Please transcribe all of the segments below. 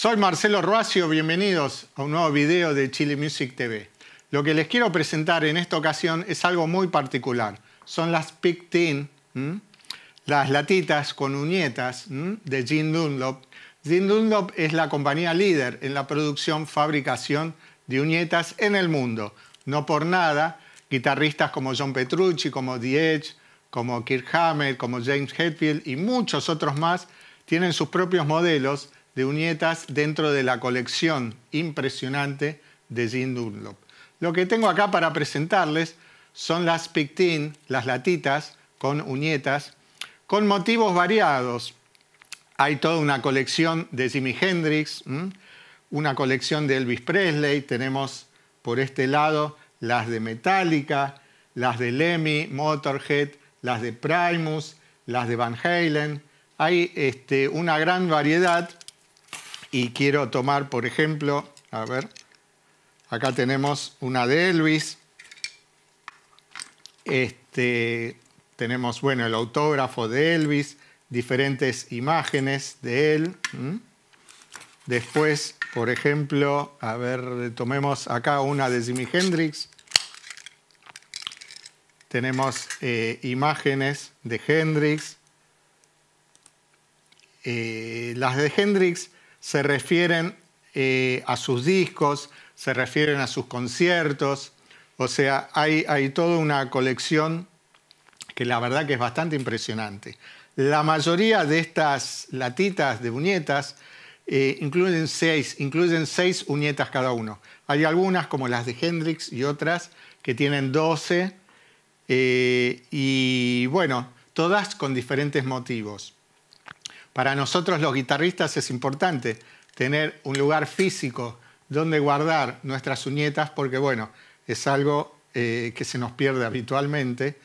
Soy Marcelo Ruacio, bienvenidos a un nuevo video de Chile Music TV. Lo que les quiero presentar en esta ocasión es algo muy particular. Son las Pick las latitas con uñetas de Jim Dunlop. Gene Dunlop es la compañía líder en la producción, fabricación de uñetas en el mundo. No por nada, guitarristas como John Petrucci, como The Edge, como Kirk Hammett, como James Hetfield y muchos otros más tienen sus propios modelos de uñetas dentro de la colección impresionante de Jean Dunlop. Lo que tengo acá para presentarles son las Pictin, las latitas con uñetas, con motivos variados. Hay toda una colección de Jimi Hendrix, una colección de Elvis Presley, tenemos por este lado las de Metallica, las de Lemmy, Motorhead, las de Primus, las de Van Halen. Hay este, una gran variedad y quiero tomar, por ejemplo, a ver, acá tenemos una de Elvis. Este, tenemos, bueno, el autógrafo de Elvis, diferentes imágenes de él. Después, por ejemplo, a ver, tomemos acá una de Jimi Hendrix. Tenemos eh, imágenes de Hendrix. Eh, las de Hendrix se refieren eh, a sus discos, se refieren a sus conciertos, o sea, hay, toda una colección que la verdad que es bastante impresionante. La mayoría de estas latitas de uñetas eh, incluyen, seis, incluyen seis uñetas cada uno. Hay algunas como las de Hendrix y otras que tienen 12 eh, y bueno, todas con diferentes motivos. Para nosotros los guitarristas es importante tener un lugar físico donde guardar nuestras uñetas porque, bueno, es algo eh, que se nos pierde habitualmente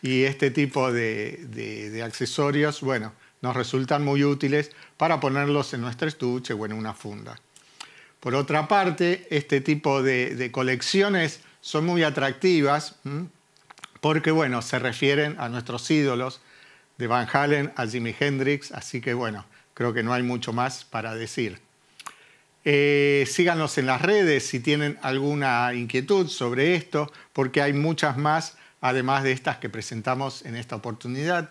y este tipo de, accesorios, bueno, nos resultan muy útiles para ponerlos en nuestro estuche o en una funda. Por otra parte, este tipo de, colecciones son muy atractivas porque, bueno, se refieren a nuestros ídolos, de Van Halen a Jimi Hendrix, así que bueno, creo que no hay mucho más para decir. Eh, síganos en las redes si tienen alguna inquietud sobre esto, porque hay muchas más, además de estas que presentamos en esta oportunidad.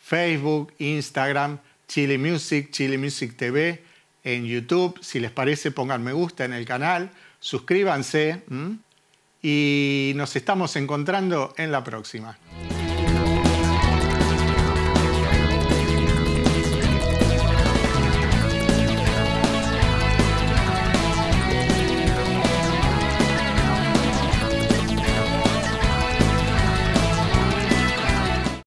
Facebook, Instagram, Chile Music, Chile Music TV, en YouTube. Si les parece, pongan me gusta en el canal, suscríbanse y nos estamos encontrando en la próxima.